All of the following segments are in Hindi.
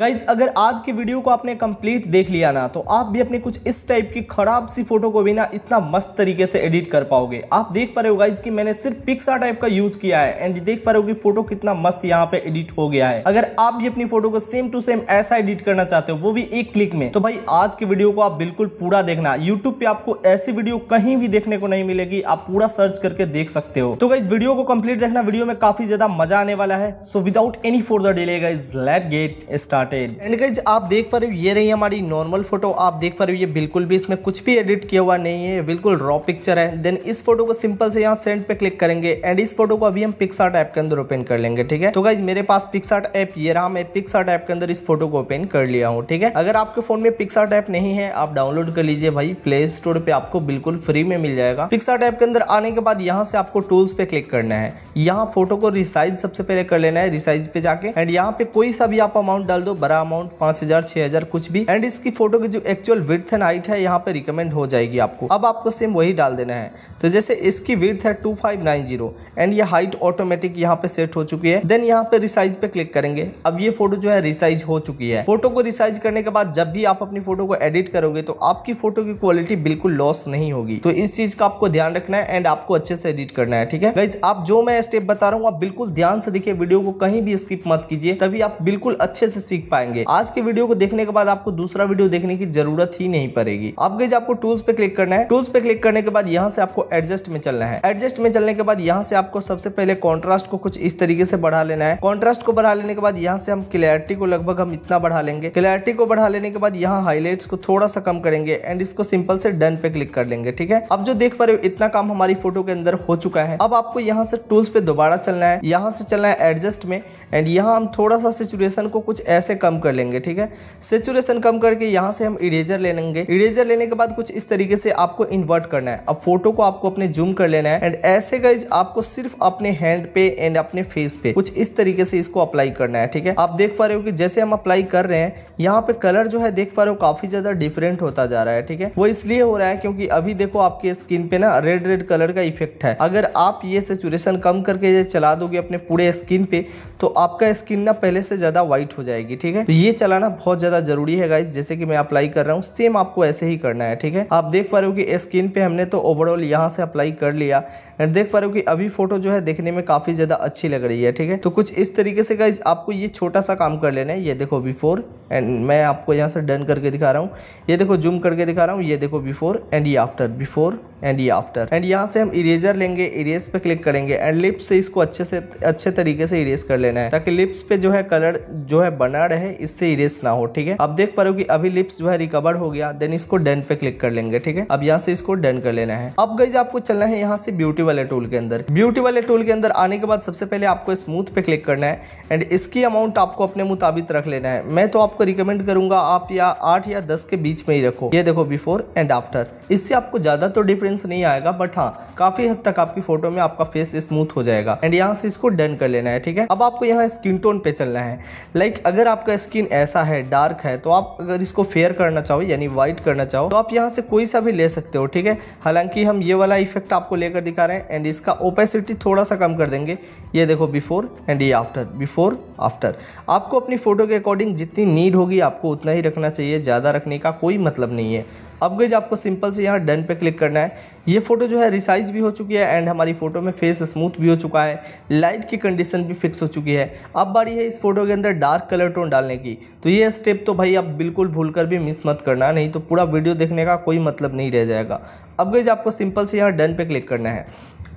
गाइज अगर आज की वीडियो को आपने कंप्लीट देख लिया ना तो आप भी अपने कुछ इस टाइप की खराब सी फोटो को भी ना इतना मस्त तरीके से एडिट कर पाओगे आप देख पा रहे हो गाइज कि मैंने सिर्फ पिक्सा टाइप का यूज किया है एंड देख पा रहे हो कि फोटो कितना मस्त यहाँ पे एडिट हो गया है अगर आप भी अपनी फोटो को सेम टू सेम ऐसा एडिट करना चाहते हो वो भी एक क्लिक में तो भाई आज की वीडियो को आप बिल्कुल पूरा देखना यूट्यूब पे आपको ऐसी वीडियो कहीं भी देखने को नहीं मिलेगी आप पूरा सर्च करके देख सकते हो तो गाइज वीडियो को कम्प्लीट देखना वीडियो में काफी ज्यादा मजा आने वाला है so without any further delay guys let get start started and guys आप देख पा रहे हो ये रही हमारी नॉर्मल फोटो आप देख पा रहे हो ये बिल्कुल भी इसमें कुछ भी एडिट किया हुआ नहीं है बिल्कुल रॉ पिक्चर है देन इस फोटो को सिंपल से यहाँ सेंड पे क्लिक करेंगे एंड इस फोटो को अभी हम पिक्सार्ट ऐप के अंदर ओपन कर लेंगे ठीक है तो गाइज मेरे पास पिक्सार्ट ऐप ये रहा मैं पिक्सार्ट ऐप के अंदर इस फोटो को ओपन कर लिया हूँ ठीक है अगर आपके फोन में पिक्सार्ट ऐप नहीं है आप डाउनलोड कर लीजिए भाई प्ले स्टोर पे आपको बिल्कुल फ्री में मिल जाएगा पिक्सार्ट ऐप के अंदर आने के बाद यहाँ से आपको टूल्स पे क्लिक करना है यहाँ फोटो को रिसाइज सबसे पहले कर लेना है रिसाइज पे जाके एंड यहाँ पे कोई सा भी आप अमाउंट डाल दो हो बड़ा अमाउंट पांच हजार छह हजार कुछ भी एंड इसकी फोटो की जो एक्चुअल विथ एंड हाइट है यहाँ पे रिकमेंड हो जाएगी आपको अब आपको सेम वही डाल देना है तो जैसे इसकी विथ है two five nine zero and ये हाइट ऑटोमेटिक यहाँ पे सेट हो चुकी है देन यहाँ पे रिसाइज पे क्लिक करेंगे अब ये फोटो जो है रिसाइज हो चुकी है फोटो को रिसाइज करने के बाद जब भी आप अपनी फोटो को एडिट करोगे तो आपकी फोटो की क्वालिटी बिल्कुल लॉस नहीं होगी तो इस चीज का आपको ध्यान रखना है एंड आपको अच्छे से एडिट करना है ठीक है आप जो मैं स्टेप बता रहा हूँ आप बिल्कुल ध्यान से देखिए वीडियो को कहीं भी स्किप मत कीजिए तभी आप बिल्कुल अच्छे से सीख सीख पाएंगे आज के वीडियो को देखने के बाद आपको दूसरा वीडियो देखने की जरूरत ही नहीं पड़ेगी आप गई आपको टूल्स पे क्लिक करना है टूल्स पे क्लिक करने के बाद यहाँ से आपको एडजस्ट में चलना है एडजस्ट में चलने के बाद यहाँ से आपको सबसे पहले कॉन्ट्रास्ट को कुछ इस तरीके से बढ़ा लेना है कॉन्ट्रास्ट को बढ़ा लेने के बाद यहाँ से हम क्लियरिटी को लगभग हम इतना बढ़ा लेंगे क्लियरिटी को बढ़ा लेने के बाद यहाँ हाईलाइट्स को थोड़ा सा कम करेंगे एंड इसको सिंपल से डन पे क्लिक कर लेंगे ठीक है अब जो देख पा रहे हो इतना काम हमारी फोटो के अंदर हो चुका है अब आपको यहाँ से टूल्स पे दोबारा चलना है यहाँ से चलना है एडजस्ट में एंड यहाँ हम थोड़ा सा सिचुएशन को कुछ ऐसे से कम कर लेंगे ठीक है सेचुरेशन कम करके यहाँ से हम इरेजर ले लेंगे इरेजर लेने के बाद कुछ इस तरीके से आपको इन्वर्ट करना है अब फोटो को आपको अपने जूम कर लेना है एंड ऐसे गाइज आपको सिर्फ अपने हैंड पे एंड अपने फेस पे कुछ इस तरीके से इसको अप्लाई करना है ठीक है आप देख पा रहे हो कि जैसे हम अप्लाई कर रहे हैं यहाँ पे कलर जो है देख पा रहे हो काफी ज्यादा डिफरेंट होता जा रहा है ठीक है वो इसलिए हो रहा है क्योंकि अभी देखो आपके स्किन पे ना रेड रेड कलर का इफेक्ट है अगर आप ये सेचुरेशन कम करके चला दोगे अपने पूरे स्किन पे तो आपका स्किन ना पहले से ज्यादा व्हाइट हो जाएगी ठीक है तो ये चलाना बहुत ज्यादा जरूरी है गाइज जैसे कि मैं अप्लाई कर रहा हूँ सेम आपको ऐसे ही करना है ठीक है आप देख पा रहे हो कि स्क्रीन पे हमने तो ओवरऑल यहाँ से अप्लाई कर लिया एंड देख पा रहे हो कि अभी फोटो जो है देखने में काफी ज्यादा अच्छी लग रही है ठीक है तो कुछ इस तरीके से गाइज आपको ये छोटा सा काम कर लेना है ये देखो बिफोर एंड मैं आपको यहाँ से डन करके दिखा रहा हूँ ये देखो जूम करके दिखा रहा हूँ ये देखो बिफोर एंड ये आफ्टर बिफोर एंड ये आफ्टर एंड यहाँ से हम इरेजर लेंगे इरेज पे क्लिक करेंगे एंड लिप्स से इसको अच्छे से अच्छे तरीके से इरेज कर लेना है ताकि लिप्स पे जो है कलर जो है बना रहे इससे इरेस ना हो ठीक है अब देख पा रहे हो कि अभी लिप्स जो है रिकवर हो गया देन इसको डेन पे क्लिक कर लेंगे ठीक है अब यहाँ से इसको डेन कर लेना है अब गई आपको चलना है यहाँ से ब्यूटी वाले टूल के अंदर ब्यूटी वाले टूल के अंदर आने के बाद सबसे पहले आपको स्मूथ पे क्लिक करना है एंड इसकी अमाउंट आपको अपने मुताबिक रख लेना है मैं तो आपको रिकमेंड करूंगा आप या आठ या दस के बीच में ही रखो ये देखो बिफोर एंड आफ्टर इससे आपको ज्यादा तो डिफरेंस नहीं आएगा बट हाँ काफी हद तक आपकी फोटो में आपका फेस स्मूथ हो जाएगा एंड यहाँ से इसको डन कर लेना है ठीक है अब आपको यहाँ स्किन टोन पे चलना है लाइक like, अगर आप आपका स्किन ऐसा है डार्क है तो आप अगर इसको फेयर करना चाहो यानी व्हाइट करना चाहो तो आप यहाँ से कोई सा भी ले सकते हो ठीक है हालांकि हम ये वाला इफेक्ट आपको लेकर दिखा रहे हैं एंड इसका ओपेसिटी थोड़ा सा कम कर देंगे ये देखो बिफोर एंड ये आफ्टर बिफोर आफ्टर आपको अपनी फ़ोटो के अकॉर्डिंग जितनी नीड होगी आपको उतना ही रखना चाहिए ज़्यादा रखने का कोई मतलब नहीं है अब गई आपको सिंपल से यहाँ डन पे क्लिक करना है ये फ़ोटो जो है रिसाइज भी हो चुकी है एंड हमारी फ़ोटो में फेस स्मूथ भी हो चुका है लाइट की कंडीशन भी फिक्स हो चुकी है अब बारी है इस फोटो के अंदर डार्क कलर टोन डालने की तो ये स्टेप तो भाई आप बिल्कुल भूल कर भी मिस मत करना नहीं तो पूरा वीडियो देखने का कोई मतलब नहीं रह जाएगा अब गई आपको सिंपल से यहाँ डन पे क्लिक करना है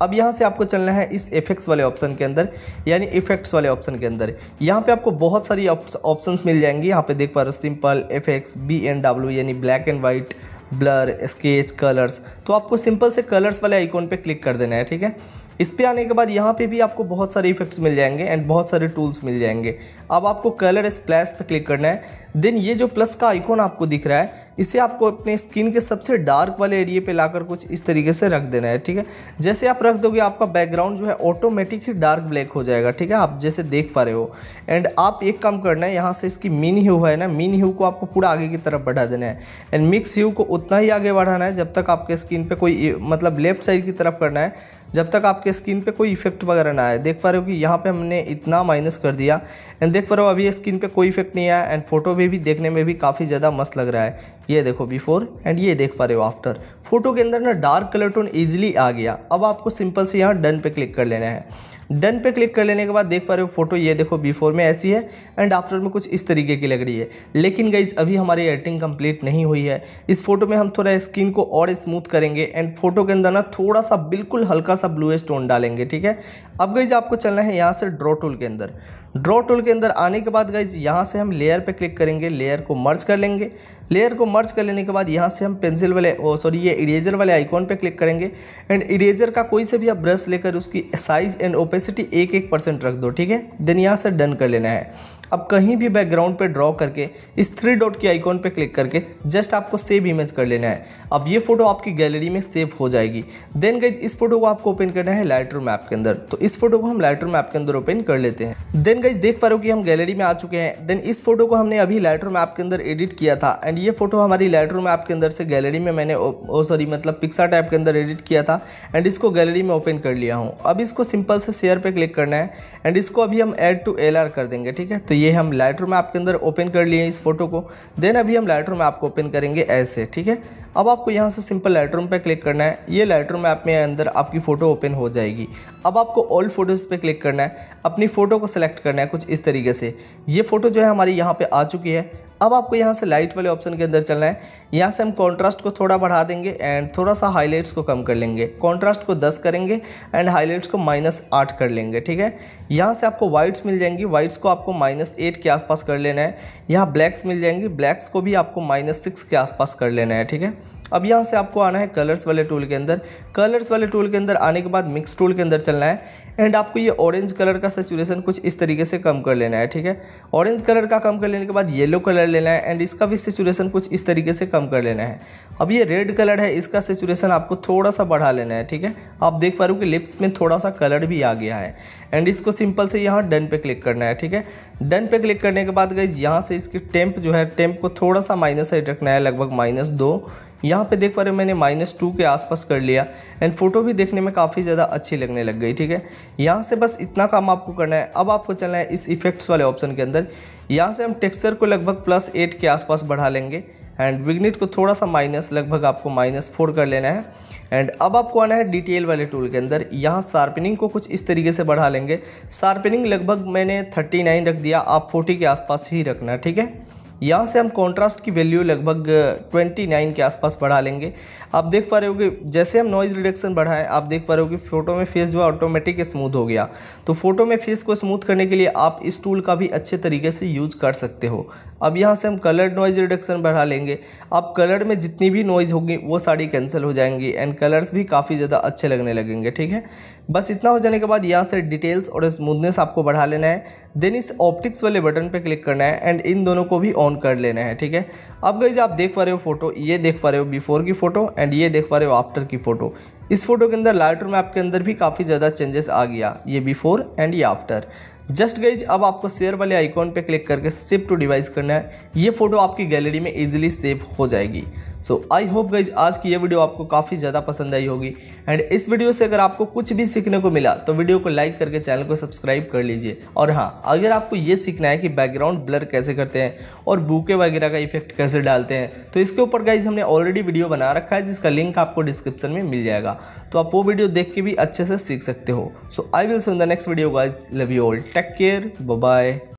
अब यहाँ से आपको चलना है इस इफेक्ट्स वाले ऑप्शन के अंदर यानी इफेक्ट्स वाले ऑप्शन के अंदर यहाँ पे आपको बहुत सारी ऑप्शंस मिल जाएंगी यहाँ पे देख पा रहे हो simple effects B and W यानी black and white blur sketch colours तो आपको सिंपल से कलर्स वाले आइकॉन पे क्लिक कर देना है ठीक है इस पर आने के बाद यहाँ पे भी आपको बहुत सारे इफेक्ट्स मिल जाएंगे एंड बहुत सारे टूल्स मिल जाएंगे अब आपको कलर स्प्लैश पे क्लिक करना है देन ये जो प्लस का आइकॉन आपको दिख रहा है इसे आपको अपने स्किन के सबसे डार्क वाले एरिए पे लाकर कुछ इस तरीके से रख देना है ठीक है जैसे आप रख दोगे आपका बैकग्राउंड जो है ऑटोमेटिक ही डार्क ब्लैक हो जाएगा ठीक है आप जैसे देख पा रहे हो एंड आप एक काम करना है यहाँ से इसकी मीन ह्यू है ना मीन ह्यू को आपको पूरा आगे की तरफ बढ़ा देना है एंड मिक्स ह्यू को उतना ही आगे बढ़ाना है जब तक आपके स्किन पर कोई मतलब लेफ्ट साइड की तरफ करना है जब तक आपके स्किन पे कोई इफेक्ट वगैरह ना आए देख पा रहे हो कि यहाँ पे हमने इतना माइनस कर दिया एंड देख पा रहे हो अभी स्किन पे कोई इफेक्ट नहीं आया एंड फोटो भी भी देखने में भी काफ़ी ज़्यादा मस्त लग रहा है ये देखो बिफोर एंड ये देख पा रहे हो आफ्टर फोटो के अंदर ना डार्क कलर टोन ईजिली आ गया अब आपको सिंपल से यहाँ डन पे क्लिक कर लेना है डन पे क्लिक कर लेने के बाद देख पा रहे हो फोटो ये देखो बिफोर में ऐसी है एंड आफ्टर में कुछ इस तरीके की लग रही है लेकिन गाइज अभी हमारी एडिटिंग कंप्लीट नहीं हुई है इस फोटो में हम थोड़ा स्किन को और स्मूथ करेंगे एंड फोटो के अंदर ना थोड़ा सा बिल्कुल हल्का सा ब्लू स्टोन डालेंगे ठीक है अब गाइज आपको चलना है यहाँ से ड्रॉ टूल के अंदर ड्रॉ टूल के अंदर आने के बाद गाइज यहाँ से हम लेयर पर क्लिक करेंगे लेयर को मर्ज कर लेंगे लेयर को मर्ज कर लेने के बाद यहाँ से हम पेंसिल वाले सॉरी ये इरेजर वाले आइकॉन पे क्लिक करेंगे एंड इरेजर का कोई से भी आप ब्रश लेकर उसकी साइज एंड ओपेसिटी एक एक परसेंट रख दो ठीक है देन यहाँ से डन कर लेना है अब कहीं भी बैकग्राउंड पे ड्रॉ करके इस थ्री डॉट के आइकॉन पे क्लिक करके जस्ट आपको सेव इमेज कर लेना है अब ये फोटो आपकी गैलरी में सेव हो जाएगी देन गई इस फोटो को आपको ओपन करना है लाइट रूम ऐप के अंदर तो इस फोटो को हम लाइट रूम ऐप के अंदर ओपन कर लेते हैं देन गई देख पा रहे हो कि हम गैलरी में आ चुके हैं देन इस फोटो को हमने अभी लाइट रूम ऐप के अंदर एडिट किया था एंड एंड ये फोटो हमारी लाइट में के अंदर से गैलरी में मैंने ओ सॉरी मतलब पिक्सा टैप के अंदर एडिट किया था एंड इसको गैलरी में ओपन कर लिया हूँ अब इसको सिंपल से शेयर पे क्लिक करना है एंड इसको अभी हम ऐड टू एल कर देंगे ठीक है तो ये हम लाइट में आपके अंदर ओपन कर लिए इस फोटो को देन अभी हम लाइट में आपको ओपन करेंगे ऐसे ठीक है अब आपको यहाँ से सिंपल लाइटरूम पर क्लिक करना है ये लाइटरूम ऐप में अंदर आपकी फ़ोटो ओपन हो जाएगी अब आपको ऑल फोटोज़ पे क्लिक करना है अपनी फ़ोटो को सिलेक्ट करना है कुछ इस तरीके से ये फ़ोटो जो है हमारी यहाँ पे आ चुकी है अब आपको यहाँ से लाइट वाले ऑप्शन के अंदर चलना है यहाँ से हम कॉन्ट्रास्ट को थोड़ा बढ़ा देंगे एंड थोड़ा सा हाईलाइट्स को कम कर लेंगे कॉन्ट्रास्ट को 10 करेंगे एंड हाईलाइट्स को माइनस आठ कर लेंगे ठीक है यहाँ से आपको वाइट्स मिल जाएंगी वाइट्स को आपको माइनस एट के आसपास कर लेना है यहाँ ब्लैक्स मिल जाएंगी ब्लैक्स को भी आपको माइनस सिक्स के आसपास कर लेना है ठीक है अब यहाँ से आपको आना है कलर्स वाले टूल के अंदर कलर्स वाले टूल के अंदर आने के बाद मिक्स टूल के अंदर चलना है एंड आपको ये ऑरेंज कलर का सेचुरेशन कुछ इस तरीके से कम कर लेना है ठीक है ऑरेंज कलर का कम कर लेने के बाद येलो कलर लेना है एंड इसका भी सेचुरेशन कुछ इस तरीके से कम कर लेना है अब ये रेड कलर है इसका सेचुरेशन आपको थोड़ा सा बढ़ा लेना है ठीक है आप देख पा रहे हो कि लिप्स में थोड़ा सा कलर भी आ गया है एंड इसको सिंपल से यहाँ डन पे क्लिक करना है ठीक है डन पे क्लिक करने के बाद गई यहाँ से इसकी टेम्प जो है टेम्प को थोड़ा सा माइनस साइड रखना है लगभग माइनस दो यहाँ पे देख पा रहे हो मैंने माइनस टू के आसपास कर लिया एंड फ़ोटो भी देखने में काफ़ी ज़्यादा अच्छी लगने लग गई ठीक है यहाँ से बस इतना काम आपको करना है अब आपको चलना है इस इफेक्ट्स वाले ऑप्शन के अंदर यहाँ से हम टेक्सचर को लगभग प्लस एट के आसपास बढ़ा लेंगे एंड विग्निट को थोड़ा सा माइनस लगभग आपको माइनस फोर कर लेना है एंड अब आपको आना है डिटेल वाले टूल के अंदर यहाँ शार्पनिंग को कुछ इस तरीके से बढ़ा लेंगे शार्पनिंग लगभग मैंने थर्टी नाइन रख दिया आप फोर्टी के आसपास ही रखना ठीक है यहाँ से हम कॉन्ट्रास्ट की वैल्यू लगभग 29 के आसपास बढ़ा लेंगे आप देख पा रहे हो कि जैसे हम नॉइज़ रिडक्शन बढ़ाएं आप देख पा रहे हो कि फ़ोटो में फेस जो है ऑटोमेटिक स्मूथ हो गया तो फोटो में फेस को स्मूथ करने के लिए आप इस टूल का भी अच्छे तरीके से यूज कर सकते हो अब यहाँ से हम कलर नॉइज़ रिडक्शन बढ़ा लेंगे आप कलर में जितनी भी नॉइज़ होगी वो सारी कैंसिल हो जाएंगी एंड कलर्स भी काफ़ी ज़्यादा अच्छे लगने लगेंगे ठीक है बस इतना हो जाने के बाद यहाँ से डिटेल्स और स्मूथनेस आपको बढ़ा लेना है देन इस ऑप्टिक्स वाले बटन पर क्लिक करना है एंड इन दोनों को भी ऑन ऑन कर लेना है ठीक है अब गई आप देख पा रहे हो फोटो ये देख पा रहे हो बिफोर की फ़ोटो एंड ये देख पा रहे हो आफ्टर की फ़ोटो इस फोटो के अंदर लाइट रूम ऐप के अंदर भी काफ़ी ज़्यादा चेंजेस आ गया ये बिफोर एंड ये आफ्टर जस्ट गईज अब आपको शेयर वाले आइकॉन पे क्लिक करके सिप टू डिवाइस करना है ये फ़ोटो आपकी गैलरी में इजीली सेव हो जाएगी सो आई होप गाइज आज की ये वीडियो आपको काफ़ी ज़्यादा पसंद आई होगी एंड इस वीडियो से अगर आपको कुछ भी सीखने को मिला तो वीडियो को लाइक करके चैनल को सब्सक्राइब कर लीजिए और हाँ अगर आपको ये सीखना है कि बैकग्राउंड ब्लर कैसे करते हैं और बूके वगैरह का इफेक्ट कैसे डालते हैं तो इसके ऊपर गाइज हमने ऑलरेडी वीडियो बना रखा है जिसका लिंक आपको डिस्क्रिप्शन में मिल जाएगा तो आप वो वीडियो देख के भी अच्छे से सीख सकते हो so I will see the next video guys love you all take care bye